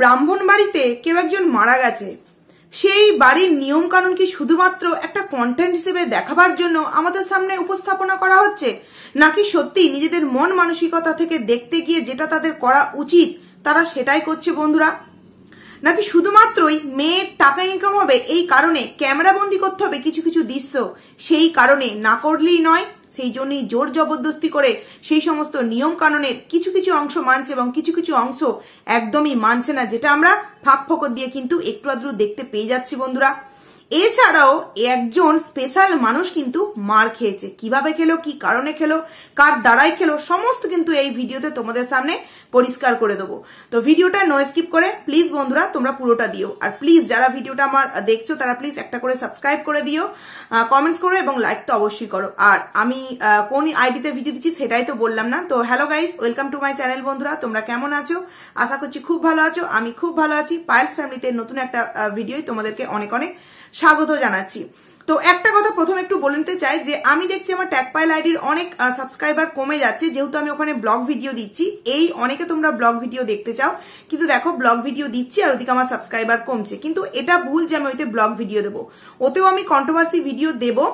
ব্রাহ্মণ বাড়িতে কেউ একজন মারা গেছে সেই বাড়ির নিয়মকানুন কি শুধুমাত্র একটা কন্টেন্ট হিসেবে দেখাবার জন্য আমাদের সামনে উপস্থাপনা করা হচ্ছে নাকি সত্যি নিজেদের মন মানসিকতা থেকে দেখতে গিয়ে যেটা তাদের করা উচিত তারা সেটাই করছে বন্ধুরা নাকি শুধুমাত্রই মেয়ের টাকা ইনকাম হবে এই কারণে ক্যামেরাবন্দি করতে হবে কিছু কিছু দৃশ্য সেই কারণে না করলেই নয় সেই জন্যই জোর জবরদস্তি করে সেই সমস্ত নিয়ম কানুনের কিছু কিছু অংশ মানছে এবং কিছু কিছু অংশ একদমই মানছে না যেটা আমরা ফাঁক ফকর দিয়ে কিন্তু একটু আদ্রু দেখতে পেয়ে যাচ্ছি বন্ধুরা এছাড়াও একজন স্পেশাল মানুষ কিন্তু মার খেয়েছে কিভাবে খেলো কি কারণে খেলো কার দ্বারাই খেলো সমস্ত কিন্তু এই ভিডিওতে তোমাদের সামনে পরিষ্কার করে দেবো তো ভিডিওটা নো স্কিপ করে প্লিজ বন্ধুরা তোমরা পুরোটা দিও আর প্লিজ যারা ভিডিওটা আমার দেখছো তারা প্লিজ একটা করে সাবস্ক্রাইব করে দিও কমেন্টস করো এবং লাইক তো অবশ্যই করো আর আমি কোন আইডিতে ভিডিও দিচ্ছি সেটাই তো বললাম না তো hello guys welcome to my channel বন্ধুরা তোমরা কেমন আছো আশা করছি খুব ভালো আছো আমি খুব ভালো আছি পায়েলস ফ্যামিলিতে নতুন একটা ভিডিওই তোমাদেরকে অনেক অনেক স্বাগত জানাচ্ছি তো একটা কথা প্রথমে একটু বলে নিতে চাই যে আমি দেখছি আমার ট্যাকপাইল আইডির অনেক সাবস্ক্রাইবার কমে যাচ্ছে যেহেতু আমি ওখানে ব্লগ ভিডিও দিচ্ছি এই অনেকে তোমরা ব্লগ ভিডিও দেখতে চাও কিন্তু দেখো ব্লগ ভিডিও দিচ্ছি আর ওদিকে আমার সাবস্ক্রাইবার কমছে কিন্তু এটা ভুল যে আমি ওইতে ব্লগ ভিডিও দেবো ওতেও আমি কন্ট্রোভার্সি ভিডিও দেবো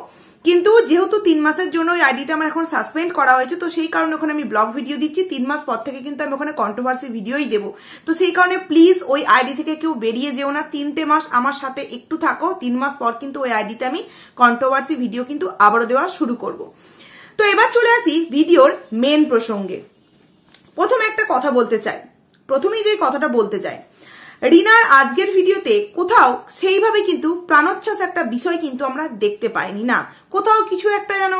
কিন্তু যেহেতু তিন মাসের জন্য ওই আইডিটা আমার এখন সাসপেন্ড করা হয়েছে তো সেই কারণে ওখানে আমি ব্লগ ভিডিও দিচ্ছি তিন মাস পর থেকে কিন্তু আমি ওখানে কন্ট্রোভার্সি ভিডিওই দেবো তো সেই কারণে প্লিজ ওই আইডি থেকে কেউ বেরিয়ে যেও না তিনটে মাস আমার সাথে একটু থাকো তিন মাস পর কিন্তু ওই আইডিতে আমি কন্ট্রোভার্সি ভিডিও কিন্তু আবারও দেওয়া শুরু করব তো এবার চলে আসি ভিডিওর মেন প্রসঙ্গে প্রথমে একটা কথা বলতে চাই প্রথমেই যে কথাটা বলতে চাই রিনার আজকের ভিডিওতে কোথাও সেইভাবে কিন্তু প্রাণোচ্ছ্বাস একটা বিষয় কিন্তু আমরা দেখতে পাইনি না কোথাও কিছু একটা যেন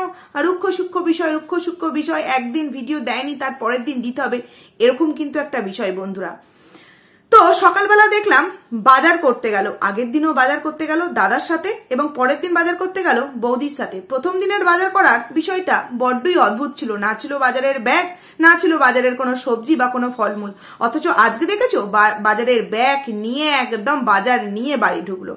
রুক্ষ সূক্ষ্ম বিষয় রুক্ষ সূক্ষ্ম বিষয় একদিন ভিডিও দেয়নি তার পরের দিন দিতে হবে এরকম কিন্তু একটা বিষয় বন্ধুরা তো সকালবেলা দেখলাম বাজার করতে গেল আগের দিনও বাজার করতে গেল দাদার সাথে এবং পরের দিন বাজার করতে গেল বৌদির সাথে প্রথম দিনের বাজার করার বিষয়টা বড্ডই অদ্ভুত ছিল না ছিল বাজারের ব্যাগ না ছিল বাজারের কোনো সবজি বা কোনো ফলমূল অথচ আজকে দেখেছো বাজারের ব্যাগ নিয়ে একদম বাজার নিয়ে বাড়ি ঢুকলো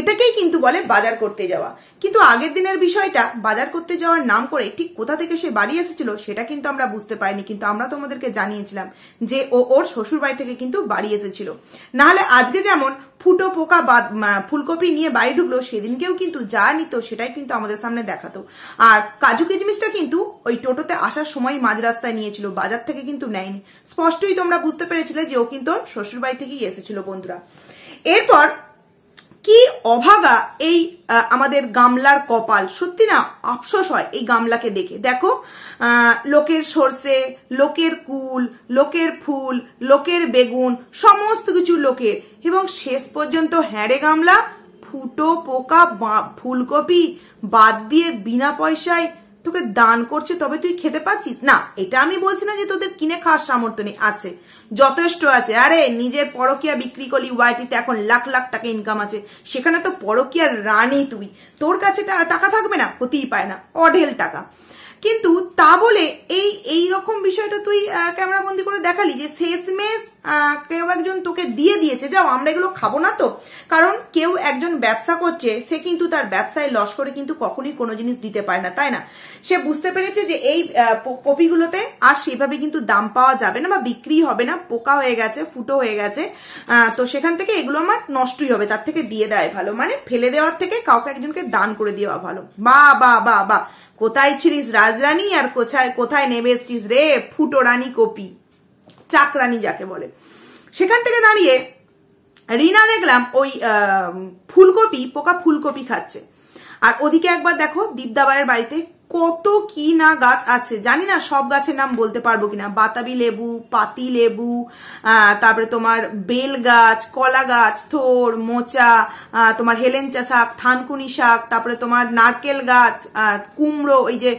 এটাকেই কিন্তু বলে বাজার করতে যাওয়া কিন্তু আগের দিনের বিষয়টা বাজার করতে যাওয়ার নাম করে ঠিক কোথা থেকে সে বাড়ি এসেছিল সেটা কিন্তু আমরা বুঝতে পারিনি কিন্তু আমরা তোমাদেরকে জানিয়েছিলাম যে ও ওর শ্বশুর বাড়ি থেকে কিন্তু বাড়ি এসেছিল নাহলে আজকে যেমন ফুটো পোকা বা ফুলকপি নিয়ে বাড়ি ঢুকলো সেদিনকেও কিন্তু যা নিত সেটাই কিন্তু আমাদের সামনে দেখাতো আর কাজু কিচমিচটা কিন্তু ওই টোটোতে আসার সময় মাঝ রাস্তায় নিয়েছিল বাজার থেকে কিন্তু নেয়নি স্পষ্টই তোমরা বুঝতে পেরেছিলে যে ও কিন্তু শ্বশুর বাড়ি থেকেই এসেছিল বন্ধুরা এরপর কি অভাগা এই আমাদের গামলার কপাল সত্যি না আফসোস হয় এই গামলাকে দেখে দেখো লোকের সর্ষে লোকের কুল লোকের ফুল লোকের বেগুন সমস্ত কিছু লোকের এবং শেষ পর্যন্ত হ্যাঁড়ে গামলা ফুটো পোকা ফুলকপি বাদ দিয়ে বিনা পয়সায় তোকে দান করছে তবে তুই খেতে পাচ্ছিস না এটা আমি বলছি না যে তোদের কিনে খাওয়ার সামর্থ্য নেই আছে যথেষ্ট আছে আরে নিজের পরকিয়া বিক্রি করলি ওয়াইটিতে এখন লাখ লাখ টাকা ইনকাম আছে সেখানে তো পরকিয়ার রানি তুই তোর কাছে টাকা থাকবে না হতেই পায় না অঢেল টাকা কিন্তু তা বলে এই এই রকম বিষয়টা তুই ক্যামেরাবন্দি করে দেখালি যে শেষমেশ কেউ একজন তোকে দিয়ে দিয়েছে যাও আমরা এগুলো খাবো না তো কারণ কেউ একজন ব্যবসা করছে সে কিন্তু তার ব্যবসায় লস করে কিন্তু কখনই কোনো জিনিস দিতে পারে না তাই না সে বুঝতে পেরেছে যে এই কপিগুলোতে আর সেভাবে কিন্তু দাম পাওয়া যাবে না বা বিক্রি হবে না পোকা হয়ে গেছে ফুটো হয়ে গেছে তো সেখান থেকে এগুলো আমার নষ্টই হবে তার থেকে দিয়ে দেয় ভালো মানে ফেলে দেওয়ার থেকে কাউকে একজনকে দান করে দেওয়া ভালো বা বা বা বা কোথায় ছিলিস রাজরানী আর কোথায় কোথায় নেমে এসছিস রে ফুটো রানী কপি চাকরানি যাকে বলে সেখান থেকে দাঁড়িয়ে রিনা দেখলাম ওই ফুলকপি পোকা ফুলকপি খাচ্ছে আর ওদিকে একবার দেখো দীপদাবাইয়ের বাড়িতে কত কি না গাছ আছে জানি না সব গাছের নাম বলতে পারবো কিনা বাতাবি লেবু পাতি লেবু তারপরে তোমার বেল গাছ কলা গাছ থোর মোচা তোমার হেলেঞ্চা শাক থানকুনি শাক তারপরে তোমার নারকেল গাছ কুমড়ো ওই যে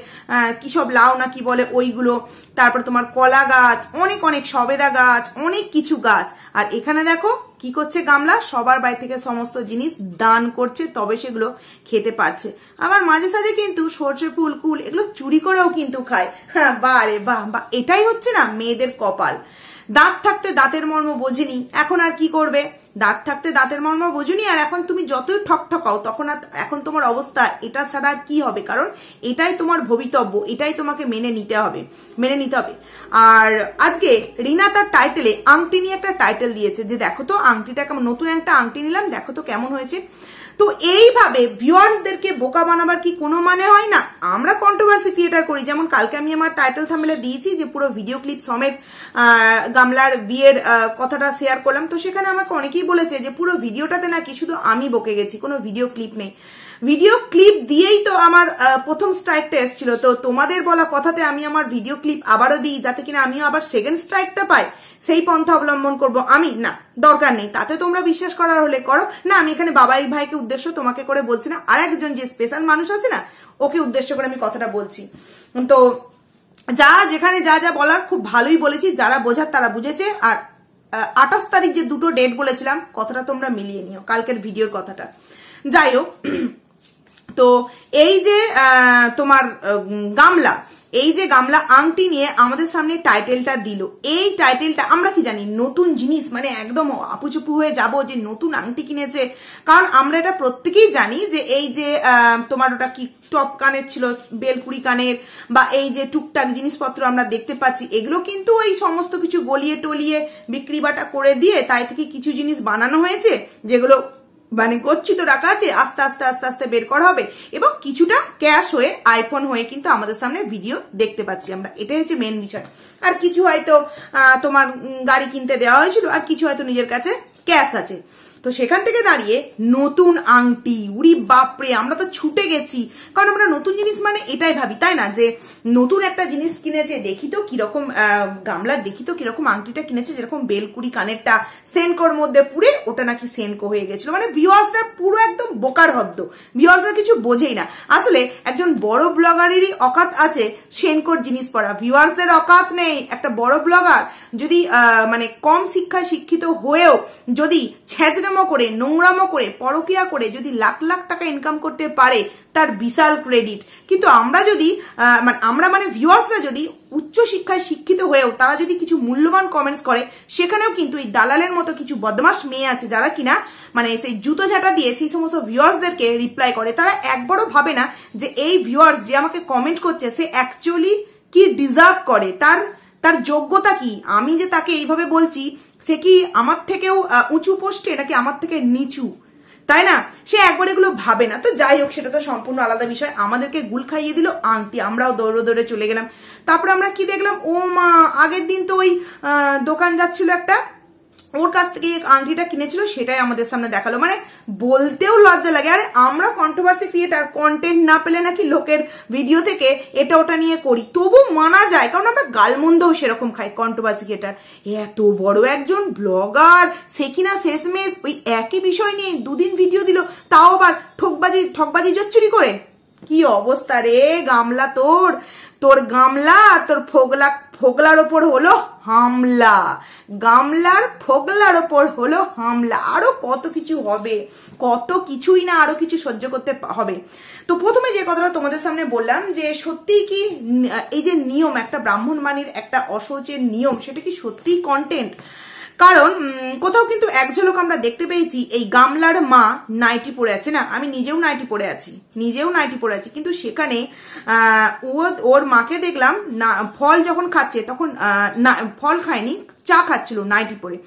কী সব লাউ না কি বলে ওইগুলো তারপরে তোমার কলা গাছ অনেক অনেক সবেদা গাছ অনেক কিছু গাছ আর এখানে দেখো কি করছে গামলা সবার বাড়ি থেকে সমস্ত জিনিস দান করছে তবে সেগুলো খেতে পারছে আবার মাঝে সাঝে কিন্তু সর্ষে ফুল কুল এগুলো চুরি করেও কিন্তু খায় হ্যাঁ বা রে বা বা এটাই হচ্ছে না মেয়েদের কপাল দাঁত থাকতে দাঁতের মর্ম বোঝেনি এখন আর কি করবে দাঁত থাকতে দাঁতের মর্ম বোঝুনি আর এখন তুমি যতই ঠক ঠকাও তখন এখন তোমার অবস্থা এটা ছাড়া আর কি হবে কারণ এটাই তোমার ভবিতব্য এটাই তোমাকে মেনে নিতে হবে মেনে নিতে হবে আর আজকে রিনা তার টাইটেলে আংটি নিয়ে একটা টাইটেল দিয়েছে যে দেখো তো আংটিটা কেমন নতুন একটা আংটি নিলাম দেখো তো কেমন হয়েছে তো এইভাবে ভিউয়ার্সদেরকে বোকা বানাবার কি কোনো মানে হয় না আমরা কন্ট্রোভার্সি ক্রিয়েটার করি যেমন কালকে আমি আমার টাইটেল থামেলে দিয়েছি যে পুরো ভিডিও ক্লিপ সমেত গামলার বিয়ের কথাটা শেয়ার করলাম তো সেখানে আমাকে অনেকেই বলেছে যে পুরো ভিডিওটাতে নাকি শুধু আমি বকে গেছি কোনো ভিডিও ক্লিপ নেই ভিডিও ক্লিপ দিয়েই তো আমার প্রথম স্ট্রাইকটা এসেছিল তো তোমাদের বলা কথাতে আমি আমার ভিডিও ক্লিপ আবারও দিই যাতে কিনা আমিও আবার সেকেন্ড স্ট্রাইকটা পাই সেই পন্থা অবলম্বন করব আমি না দরকার নেই তাতে তোমরা বিশ্বাস করার হলে করো না আমি এখানে বাবাই ভাইকে উদ্দেশ্য তোমাকে করে বলছি না আর একজন যে স্পেশাল মানুষ আছে না ওকে উদ্দেশ্য করে আমি কথাটা বলছি তো যা যেখানে যা যা বলার খুব ভালোই বলেছি যারা বোঝার তারা বুঝেছে আর আঠাশ তারিখ যে দুটো ডেট বলেছিলাম কথাটা তোমরা মিলিয়ে নিও কালকের ভিডিওর কথাটা যাই হোক তো এই যে তোমার গামলা এই যে গামলা আংটি নিয়ে আমাদের সামনে টাইটেলটা দিল এই টাইটেলটা আমরা কি জানি নতুন জিনিস মানে একদম আপুচুপু হয়ে যাব যে নতুন আংটি কিনেছে কারণ আমরা এটা প্রত্যেকেই জানি যে এই যে তোমার ওটা কি টপ কানের ছিল বেলকুড়ি কানের বা এই যে টুকটাক জিনিসপত্র আমরা দেখতে পাচ্ছি এগুলো কিন্তু ওই সমস্ত কিছু গলিয়ে টলিয়ে বিক্রি বাটা করে দিয়ে তাই থেকে কিছু জিনিস বানানো হয়েছে যেগুলো মানে গচ্ছিত রাখা আছে আস্তে আস্তে আস্তে আস্তে বের করা হবে এবং কিছুটা ক্যাশ হয়ে আইফোন হয়ে কিন্তু আমাদের সামনে ভিডিও দেখতে পাচ্ছি আমরা এটাই হচ্ছে মেন বিষয় আর কিছু হয়তো তোমার গাড়ি কিনতে দেওয়া হয়েছিল আর কিছু হয়তো নিজের কাছে ক্যাশ আছে তো সেখান থেকে দাঁড়িয়ে নতুন আংটি উড়ি বাপরে আমরা তো ছুটে গেছি কারণ আমরা নতুন জিনিস মানে এটাই ভাবি তাই না যে নতুন একটা জিনিস কিনেছে দেখি তো কিরকম গামলা দেখি তো কিরকম আংটিটা কিনেছে যেরকম বেলকুড়ি কানেরটা সেনকোর মধ্যে পুরে ওটা নাকি সেনকো হয়ে গেছিল মানে ভিওয়ার্সরা পুরো একদম বোকার হদ্দ ভিওয়ার্সরা কিছু বোঝেই না আসলে একজন বড় ব্লগারেরই অকাত আছে সেনকোর জিনিস পড়া ভিওয়ার্সদের অকাত নেই একটা বড় ব্লগার যদি মানে কম শিক্ষায় শিক্ষিত হয়েও যদি ছেঁচড়ামো করে নোংরামো করে পরকিয়া করে যদি লাখ লাখ টাকা ইনকাম করতে পারে তার বিশাল ক্রেডিট কিন্তু আমরা যদি মানে আমরা মানে ভিউয়ার্সরা যদি উচ্চশিক্ষায় শিক্ষিত হয়েও তারা যদি কিছু মূল্যবান কমেন্টস করে সেখানেও কিন্তু এই দালালের মতো কিছু বদমাস মেয়ে আছে যারা কিনা মানে সেই জুতো ঝাঁটা দিয়ে সেই সমস্ত ভিউয়ার্সদেরকে রিপ্লাই করে তারা একবারও ভাবে না যে এই ভিউয়ার্স যে আমাকে কমেন্ট করছে সে অ্যাকচুয়ালি কি ডিজার্ভ করে তার তার যোগ্যতা কি আমি যে তাকে এইভাবে বলছি সে কি আমার থেকেও উঁচু পোস্টে নাকি আমার থেকে নিচু তাই না সে একবার এগুলো ভাবে না তো যাই হোক সেটা তো সম্পূর্ণ আলাদা বিষয় আমাদেরকে গুল খাইয়ে দিল আংটি আমরাও দৌড়ো দৌড়ে চলে গেলাম তারপরে আমরা কি দেখলাম ও মা আগের দিন তো ওই দোকান যাচ্ছিল একটা ওর কাছ থেকে আংটিটা কিনেছিল সেটাই আমাদের সামনে দেখালো মানে বলতেও লজ্জা লাগে আরে আমরা কন্ট্রোভার্সি ক্রিয়েটার কন্টেন্ট না পেলে নাকি লোকের ভিডিও থেকে এটা ওটা নিয়ে করি তবু মানা যায় কারণ আমরা গালমন্দও সেরকম খাই কন্ট্রোভার্সি ক্রিয়েটার এত বড় একজন ব্লগার সে কিনা শেষমেশ ওই একই বিষয় নিয়ে দুদিন ভিডিও দিল তাও আবার ঠকবাজি ঠকবাজি জোচ্চুরি করে কি অবস্থা রে গামলা তোর তোর গামলা তোর ফোগলা ফোগলার ওপর হলো হামলা গামলার ফোগলার ওপর হলো হামলা আরও কত কিছু হবে কত কিছুই না আরও কিছু সহ্য করতে হবে তো প্রথমে যে কথাটা তোমাদের সামনে বললাম যে সত্যি কি এই যে নিয়ম একটা ব্রাহ্মণ মানির একটা অসৌচের নিয়ম সেটা কি সত্যিই কন্টেন্ট কারণ কোথাও কিন্তু এক ঝলক আমরা দেখতে পেয়েছি এই গামলার মা নাইটি পরে আছে না আমি নিজেও নাইটি পরে আছি নিজেও নাইটি পরে আছি কিন্তু সেখানে ও ওর মাকে দেখলাম না ফল যখন খাচ্ছে তখন না ফল খায়নি চা খাচ্ছিল নাইটি পরে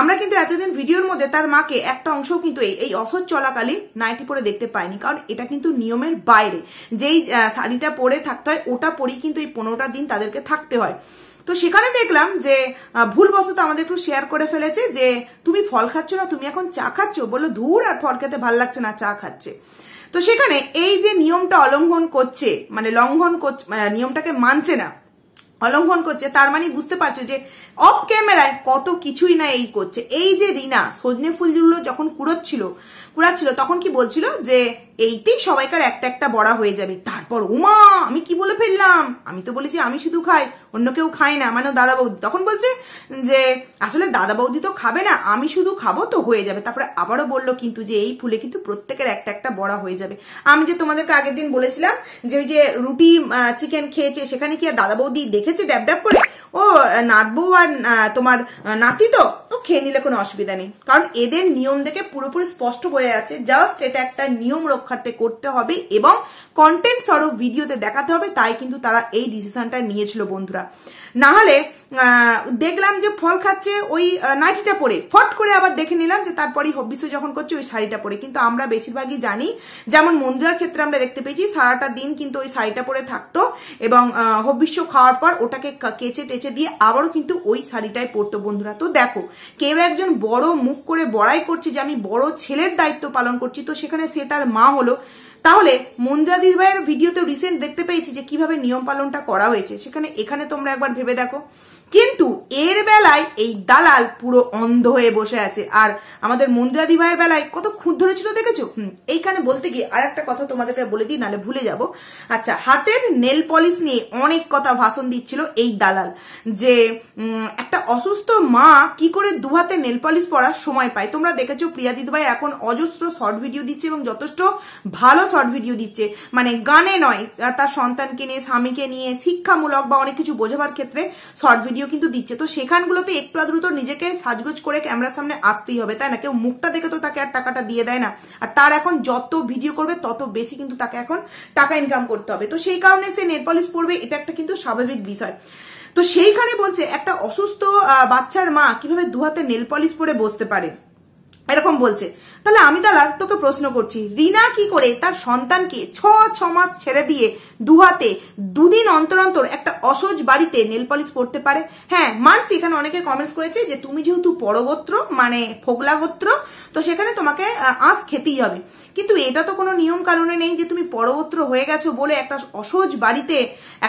আমরা কিন্তু এতদিন ভিডিওর মধ্যে তার মাকে একটা অংশ কিন্তু এই অসর চলাকালীন নাইটি পরে দেখতে পাইনি কারণ এটা কিন্তু নিয়মের বাইরে যেই শাড়িটা পরে থাকতে হয় ওটা পরেই কিন্তু এই পনেরোটা দিন তাদেরকে থাকতে হয় তো সেখানে দেখলাম যে ভুলবশত আমাদের একটু শেয়ার করে ফেলেছে যে তুমি ফল খাচ্ছ না তুমি এখন চা খাচ্ছ বললো ধূর আর ফল খেতে ভাল লাগছে না চা খাচ্ছে তো সেখানে এই যে নিয়মটা অলঙ্ঘন করছে মানে লঙ্ঘন করছে নিয়মটাকে মানছে না অলঙ্ঘন করছে তার মানে বুঝতে পারছো যে অফ ক্যামেরায় কত কিছুই না এই করছে এই যে রিনা সজনে ফুলগুলো যখন কুড়োচ্ছিল কুড়াচ্ছিল তখন কি বলছিল যে এইতেই সবাইকার একটা একটা বড়া হয়ে যাবে তারপর উমা আমি কি বলে ফেললাম আমি তো বলেছি আমি শুধু খাই অন্য কেউ খায় না মানে দাদা বৌদি তখন বলছে যে আসলে দাদা বৌদি তো খাবে না আমি শুধু খাবো তো হয়ে যাবে তারপরে আবারও বলল কিন্তু যে এই ফুলে কিন্তু প্রত্যেকের একটা একটা বড়া হয়ে যাবে আমি যে তোমাদেরকে আগের দিন বলেছিলাম যে ওই যে রুটি চিকেন খেয়েছে সেখানে কি আর দাদা বৌদি দেখেছে ড্যাব ড্যাব করে ও নাতবৌ আর তোমার নাতি তো তো খেয়ে নিলে কোনো অসুবিধা নেই কারণ এদের নিয়ম দেখে পুরোপুরি স্পষ্ট বোঝা যাচ্ছে জাস্ট এটা একটা নিয়ম রক্ষার্থে করতে হবে এবং কন্টেন্ট সরব ভিডিওতে দেখাতে হবে তাই কিন্তু তারা এই ডিসিশনটা নিয়েছিল বন্ধুরা না হলে দেখলাম যে ফল খাচ্ছে ওই নাইটিটা পরে ফট করে আবার দেখে নিলাম যে তারপরে হব্বিসু যখন করছে ওই শাড়িটা পরে কিন্তু আমরা বেশিরভাগই জানি যেমন মন্দিরার ক্ষেত্রে আমরা দেখতে পেয়েছি সারাটা দিন কিন্তু ওই শাড়িটা পরে থাকতো এবং হব্বিসু খাওয়ার পর ওটাকে কেচে টেচে দিয়ে আবারও কিন্তু ওই শাড়িটাই পরতো বন্ধুরা তো দেখো কেউ একজন বড় মুখ করে বড়াই করছে যে আমি বড় ছেলের দায়িত্ব পালন করছি তো সেখানে সে তার মা হলো তাহলে দিদি ভাইয়ের ভিডিওতে রিসেন্ট দেখতে পেয়েছি যে কিভাবে নিয়ম পালনটা করা হয়েছে সেখানে এখানে তোমরা একবার ভেবে দেখো কিন্তু এর বেলায় এই দালাল পুরো অন্ধ হয়ে বসে আছে আর আমাদের মন্দিরাদি ভাইয়ের বেলায় কত খুঁত ধরেছিল দেখেছো এইখানে বলতে গিয়ে আর একটা কথা তোমাদেরকে বলে দিই নাহলে ভুলে যাব আচ্ছা হাতের নেল পলিশ নিয়ে অনেক কথা ভাষণ দিচ্ছিল এই দালাল যে একটা অসুস্থ মা কি করে দু হাতে নেল পলিশ পরার সময় পায় তোমরা দেখেছো প্রিয়াদিত ভাই এখন অজস্র শর্ট ভিডিও দিচ্ছে এবং যথেষ্ট ভালো শর্ট ভিডিও দিচ্ছে মানে গানে নয় তার সন্তানকে নিয়ে স্বামীকে নিয়ে শিক্ষামূলক বা অনেক কিছু বোঝাবার ক্ষেত্রে শর্ট ভিডিও ভিডিও কিন্তু দিচ্ছে তো সেখানগুলোতে একটু আধটু তো নিজেকে সাজগোজ করে ক্যামেরার সামনে আসতেই হবে তাই না কেউ মুখটা দেখে তো তাকে আর টাকাটা দিয়ে দেয় না আর তার এখন যত ভিডিও করবে তত বেশি কিন্তু তাকে এখন টাকা ইনকাম করতে হবে তো সেই কারণে সে নেট পলিশ পড়বে এটা একটা কিন্তু স্বাভাবিক বিষয় তো সেইখানে বলছে একটা অসুস্থ বাচ্চার মা কিভাবে দুহাতে নেল পলিশ পরে বসতে পারে এরকম বলছে তাহলে আমি দালা তোকে প্রশ্ন করছি রিনা কি করে তার সন্তানকে ছ ছ মাস ছেড়ে দিয়ে দুহাতে দুদিন অন্তর অন্তর একটা অসহজ বাড়িতে নেল পলিশ করতে পারে হ্যাঁ মানছি এখানে অনেকে কমেন্টস করেছে যে তুমি যেহেতু পরগোত্র মানে ফোগলা গোত্র তো সেখানে তোমাকে আঁশ খেতেই হবে কিন্তু এটা তো কোনো নিয়ম কারণে নেই যে তুমি পরবত্র হয়ে গেছো বলে একটা অসহজ বাড়িতে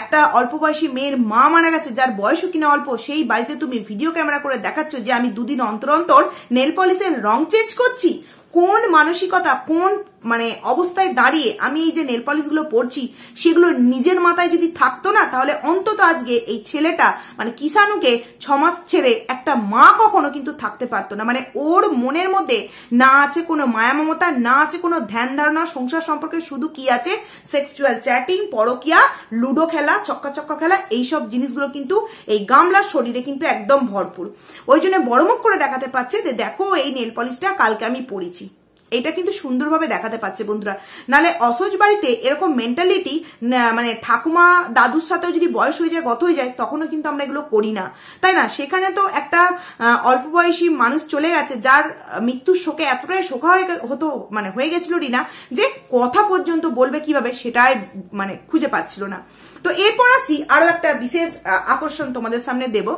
একটা অল্প বয়সী মেয়ের মা মারা গেছে যার বয়সও কিনা অল্প সেই বাড়িতে তুমি ভিডিও ক্যামেরা করে দেখাচ্ছ যে আমি দুদিন অন্তর অন্তর নেল পলিশের রং চেঞ্জ করছি কোন মানসিকতা কোন মানে অবস্থায় দাঁড়িয়ে আমি এই যে নেল পলিশগুলো পড়ছি সেগুলো নিজের মাথায় যদি থাকতো না তাহলে অন্তত আজকে এই ছেলেটা মানে কিষাণুকে ছমাস ছেড়ে একটা মা কখনো কিন্তু থাকতে পারতো না মানে ওর মনের মধ্যে না আছে কোনো মায়া মমতা না আছে কোনো ধ্যান ধারণা সংসার সম্পর্কে শুধু কি আছে সেক্সুয়াল চ্যাটিং পরকিয়া লুডো খেলা চক্কা চক্কা খেলা এইসব জিনিসগুলো কিন্তু এই গামলার শরীরে কিন্তু একদম ভরপুর ওই জন্য বড় মুখ করে দেখাতে পারছে যে দেখো এই নেল পলিশটা কালকে আমি পড়েছি এটা কিন্তু সুন্দরভাবে দেখাতে পারছে বন্ধুরা নালে অসজ বাড়িতে এরকম মেন্টালিটি মানে ঠাকুমা দাদুর সাথেও যদি বয়স হয়ে যায় গত হয়ে যায় তখনও কিন্তু আমরা এগুলো করি না তাই না সেখানে তো একটা অল্প বয়সী মানুষ চলে গেছে যার মৃত্যুর শোকে এতটাই শোকা হয়ে হতো মানে হয়ে গেছিল রিনা যে কথা পর্যন্ত বলবে কিভাবে সেটাই মানে খুঁজে পাচ্ছিল না তো এরপর আসি আরও একটা বিশেষ আকর্ষণ তোমাদের সামনে দেব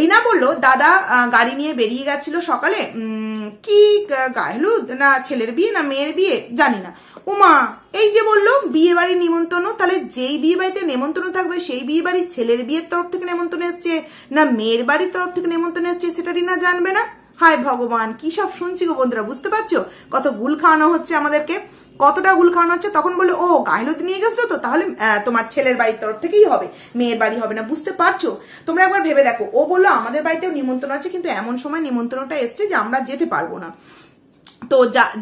রিনা বলল দাদা গাড়ি নিয়ে বেরিয়ে গেছিল সকালে কি গায়েলুদ না ছেলের বিয়ে না মেয়ের বিয়ে জানি না উমা এই যে বললো বিয়ে বাড়ির নিমন্ত্রণ তাহলে যেই বিয়ে বাড়িতে নেমন্তন্ন থাকবে সেই বিয়ে বাড়ির ছেলের বিয়ের তরফ থেকে নেমন্তন্ন এসছে না মেয়ের বাড়ির তরফ থেকে নেমন্তন্ন এসছে সেটা রিনা জানবে না হায় ভগবান কি সব শুনছি গো বন্ধুরা বুঝতে পারছো কত গুল খাওয়ানো হচ্ছে আমাদেরকে কতটা গুল খাওয়ানো হচ্ছে তখন বলে ও গাহিলতি নিয়ে গেছো তো তাহলে তোমার ছেলের বাড়ির তরফ থেকেই হবে মেয়ের বাড়ি হবে না বুঝতে পারছো তোমরা একবার ভেবে দেখো ও বললো আমাদের বাড়িতেও নিমন্ত্রণ আছে কিন্তু এমন সময় নিমন্ত্রণটা এসছে যে আমরা যেতে পারবো না তো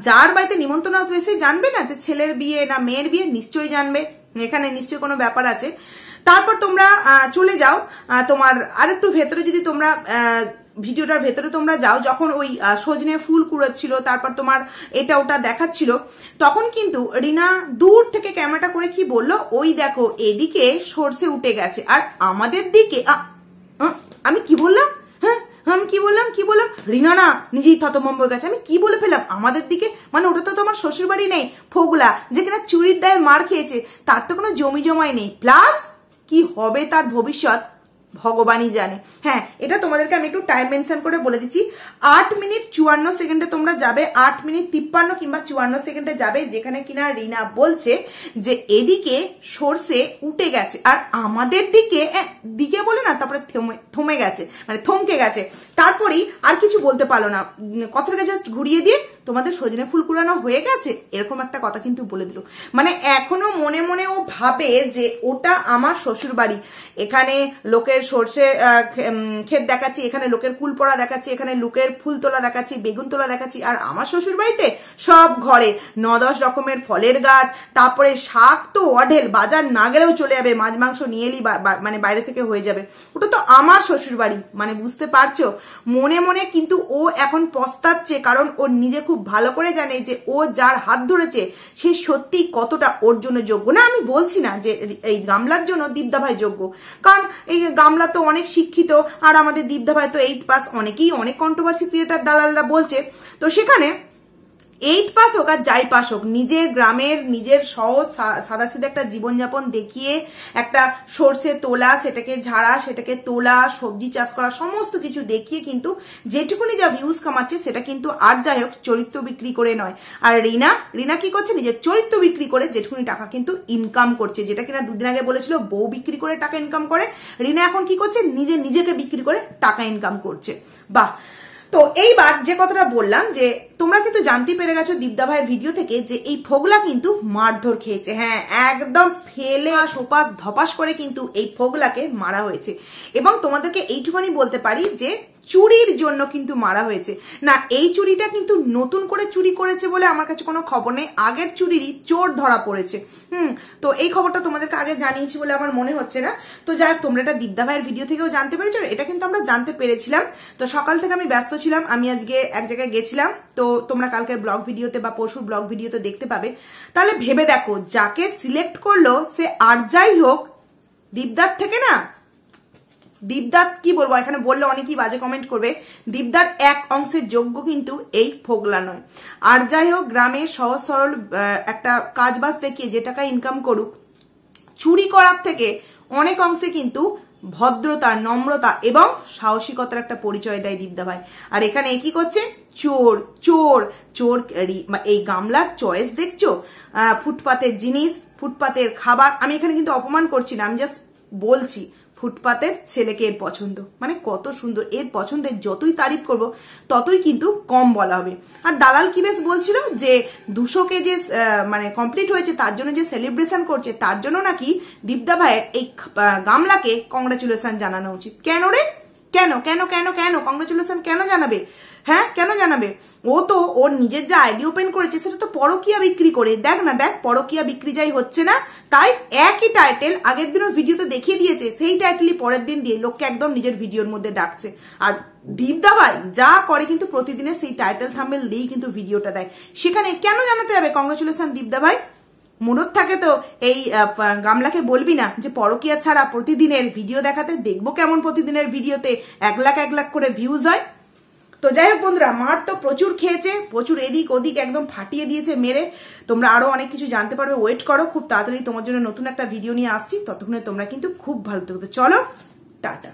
যার বাড়িতে নিমন্ত্রণ আসবে সে জানবে না যে ছেলের বিয়ে না মেয়ের বিয়ে নিশ্চয়ই জানবে এখানে নিশ্চয়ই কোনো ব্যাপার আছে তারপর তোমরা চলে যাও তোমার আরেকটু ভেতরে যদি তোমরা ভিডিওটার ভেতরে তোমরা যাও যখন ওই সজনে ফুল কুড়াচ্ছিল তারপর তোমার এটা ওটা দেখাচ্ছিল তখন কিন্তু রিনা দূর থেকে ক্যামেরাটা করে কি বললো ওই দেখো এদিকে সর্ষে উঠে গেছে আর আমাদের দিকে আমি কি বললাম হ্যাঁ আমি কি বললাম কি বললাম রিনা না নিজেই থতমম্ব গেছে আমি কি বলে ফেলাম আমাদের দিকে মানে ওটা তো তোমার শ্বশুর বাড়ি নেই ফোগলা যে কিনা চুরির দায়ে মার খেয়েছে তার তো কোনো জমি জমাই নেই প্লাস কি হবে তার ভবিষ্যৎ ভগবানই জানে হ্যাঁ এটা তোমাদেরকে আমি একটু টাইম মেনশন করে বলে দিচ্ছি আট মিনিট চুয়ান্ন সেকেন্ডে তোমরা যাবে আট মিনিট তিপ্পান্ন কিংবা চুয়ান্ন সেকেন্ডে যাবে যেখানে কিনা রিনা বলছে যে এদিকে সর্ষে উঠে গেছে আর আমাদের দিকে দিকে বলে না তারপরে থমে থমে গেছে মানে থমকে গেছে তারপরেই আর কিছু বলতে পারলো না কথাটাকে জাস্ট ঘুরিয়ে দিয়ে তোমাদের সজনে ফুল কুড়ানো হয়ে গেছে এরকম একটা কথা কিন্তু বলে দিল মানে এখনো মনে মনে ও ভাবে যে ওটা আমার শ্বশুর বাড়ি এখানে লোকের লোকের সর্ষে ক্ষেত দেখাচ্ছি এখানে লোকের কুল পড়া দেখাচ্ছি এখানে লোকের ফুল তোলা দেখাচ্ছি বেগুন তোলা দেখাচ্ছি আর আমার শ্বশুর বাড়িতে সব ঘরে ন দশ রকমের ফলের গাছ তারপরে শাক তো অঢেল বাজার না গেলেও চলে যাবে মাছ মাংস নিয়ে এলি মানে বাইরে থেকে হয়ে যাবে ওটা তো আমার শ্বশুর বাড়ি মানে বুঝতে পারছো মনে মনে কিন্তু ও এখন পস্তাচ্ছে কারণ ও নিজে খুব ভালো করে জানে যে ও যার হাত ধরেছে সে সত্যি কতটা ওর জন্য যোগ্য না আমি বলছি না যে এই গামলার জন্য ভাই যোগ্য কারণ এই গাম আমরা তো অনেক শিক্ষিত আর আমাদের দীপদা ভাই তো এইট পাস অনেকেই অনেক কন্ট্রোভার্সি ক্রিয়েটার দালালরা বলছে তো সেখানে এইট পাস হোক আর যাই পাস হোক নিজের গ্রামের নিজের সহজ সাদাসিধে একটা জীবনযাপন দেখিয়ে একটা সর্ষে তোলা সেটাকে ঝাড়া সেটাকে তোলা সবজি চাষ করা সমস্ত কিছু দেখিয়ে কিন্তু যেটুকুনি যা ভিউজ কামাচ্ছে সেটা কিন্তু আর যাই হোক চরিত্র বিক্রি করে নয় আর রিনা রিনা কি করছে নিজের চরিত্র বিক্রি করে যেটুকুনি টাকা কিন্তু ইনকাম করছে যেটা কিনা দুদিন আগে বলেছিল বউ বিক্রি করে টাকা ইনকাম করে রিনা এখন কি করছে নিজে নিজেকে বিক্রি করে টাকা ইনকাম করছে বাহ তো এইবার যে কথাটা বললাম যে তোমরা কিন্তু জানতে পেরে গেছো দীপদা ভাইয়ের ভিডিও থেকে যে এই ফোগলা কিন্তু মারধর খেয়েছে হ্যাঁ একদম ফেলে সোপাস ধপাস করে কিন্তু এই ফোগলাকে মারা হয়েছে এবং তোমাদেরকে এইটুখানি বলতে পারি যে চুরির জন্য কিন্তু মারা হয়েছে না এই চুরিটা কিন্তু নতুন করে চুরি করেছে বলে আমার কাছে কোনো খবর নেই আগের চুরিরই চোর ধরা পড়েছে হুম তো এই খবরটা তোমাদেরকে আগে জানিয়েছি বলে আমার মনে হচ্ছে না তো যাই হোক তোমরা এটা দিদ্যা ভাইয়ের ভিডিও থেকেও জানতে পেরেছো এটা কিন্তু আমরা জানতে পেরেছিলাম তো সকাল থেকে আমি ব্যস্ত ছিলাম আমি আজকে এক জায়গায় গেছিলাম তো তোমরা কালকের ব্লগ ভিডিওতে বা পরশুর ব্লগ ভিডিওতে দেখতে পাবে তাহলে ভেবে দেখো যাকে সিলেক্ট করলো সে আর যাই হোক দীপদার থেকে না দীপদার কি বলবো এখানে বললে অনেকেই বাজে কমেন্ট করবে দীপদার এক অংশের যোগ্য কিন্তু এই ফোগলা নয় আর যাই হোক গ্রামে সহজ সরল একটা কাজ বাজ দেখিয়ে যে টাকা ইনকাম করুক চুরি করার থেকে অনেক অংশে কিন্তু ভদ্রতা নম্রতা এবং সাহসিকতার একটা পরিচয় দেয় দীপদা ভাই আর এখানে কি করছে চোর চোর চোর এই গামলার চয়েস দেখছো ফুটপাতের জিনিস ফুটপাতের খাবার আমি এখানে কিন্তু অপমান করছি না আমি জাস্ট বলছি ফুটপাতের ছেলেকে এর পছন্দ মানে কত সুন্দর এর পছন্দের যতই তারিফ করব ততই কিন্তু কম বলা হবে আর দালাল কি বেশ বলছিল যে দুশোকে যে মানে কমপ্লিট হয়েছে তার জন্য যে সেলিব্রেশন করছে তার জন্য নাকি দীপদা ভাইয়ের এই গামলাকে কংগ্রেচুলেশন জানানো উচিত কেন রে কেন কেন কেন কেন কংগ্রেচুলেশন কেন জানাবে হ্যাঁ কেন জানাবে ও তো ওর নিজের যে আইডি ওপেন করেছে সেটা তো পরকিয়া বিক্রি করে দেখ না দেখ পরকিয়া বিক্রি যাই হচ্ছে না তাই একই টাইটেল আগের দিনও ভিডিওতে দেখিয়ে দিয়েছে সেই টাইটেলই পরের দিন দিয়ে লোককে একদম নিজের ভিডিওর মধ্যে ডাকছে আর দীপদা ভাই যা করে কিন্তু প্রতিদিনের সেই টাইটেল থামেল দিয়েই কিন্তু ভিডিওটা দেয় সেখানে কেন জানাতে হবে কংগ্রেচুলেশন দীপদা ভাই মনত থাকে তো এই গামলাকে বলবি না যে পরকিয়া ছাড়া প্রতিদিনের ভিডিও দেখাতে দেখবো কেমন প্রতিদিনের ভিডিওতে এক লাখ এক লাখ করে ভিউজ হয় তো যাই হোক বন্ধুরা মার তো প্রচুর খেয়েছে প্রচুর এদিক ওদিক একদম ফাটিয়ে দিয়েছে মেরে তোমরা আরও অনেক কিছু জানতে পারবে ওয়েট করো খুব তাড়াতাড়ি তোমার জন্য নতুন একটা ভিডিও নিয়ে আসছি ততক্ষণে তোমরা কিন্তু খুব ভালো থাকতো চলো টাটা